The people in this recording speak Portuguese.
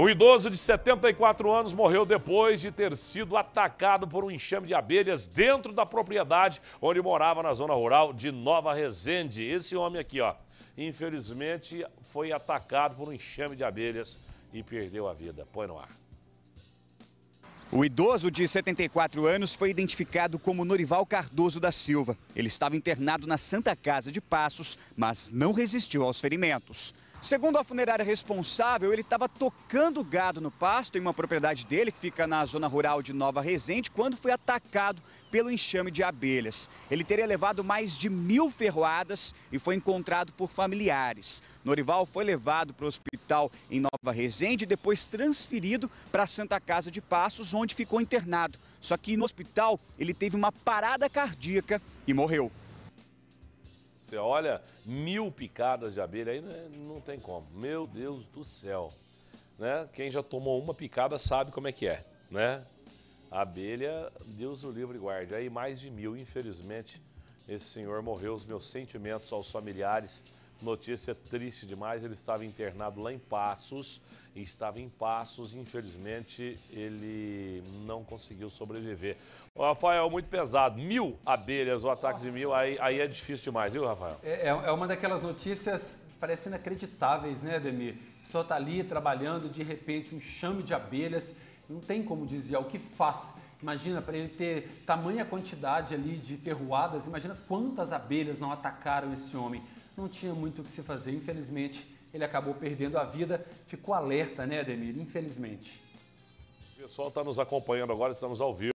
Um idoso de 74 anos morreu depois de ter sido atacado por um enxame de abelhas dentro da propriedade onde morava na zona rural de Nova Resende. Esse homem aqui, ó, infelizmente foi atacado por um enxame de abelhas e perdeu a vida. Põe no ar. O idoso de 74 anos foi identificado como Norival Cardoso da Silva. Ele estava internado na Santa Casa de Passos, mas não resistiu aos ferimentos. Segundo a funerária responsável, ele estava tocando gado no pasto em uma propriedade dele, que fica na zona rural de Nova Resende, quando foi atacado pelo enxame de abelhas. Ele teria levado mais de mil ferroadas e foi encontrado por familiares. Norival foi levado para o hospital em Nova Resende e depois transferido para a Santa Casa de Passos, onde ficou internado. Só que no hospital ele teve uma parada cardíaca e morreu. Você olha mil picadas de abelha aí, né, não tem como. Meu Deus do céu. Né? Quem já tomou uma picada sabe como é que é, né? A abelha, Deus o livre guarde. Aí mais de mil, infelizmente, esse senhor morreu. Os meus sentimentos aos familiares Notícia triste demais, ele estava internado lá em Passos, e estava em Passos, infelizmente ele não conseguiu sobreviver. O Rafael, muito pesado, mil abelhas, o ataque Nossa. de mil, aí, aí, é difícil demais, viu Rafael? É, é, é uma daquelas notícias, parece inacreditáveis, né Ademir? Só tá está ali trabalhando, de repente um chame de abelhas, não tem como dizer o que faz? Imagina, para ele ter tamanha quantidade ali de ferroadas, imagina quantas abelhas não atacaram esse homem não tinha muito o que se fazer. Infelizmente, ele acabou perdendo a vida. Ficou alerta, né, Ademir? Infelizmente. O pessoal está nos acompanhando agora, estamos ao vivo.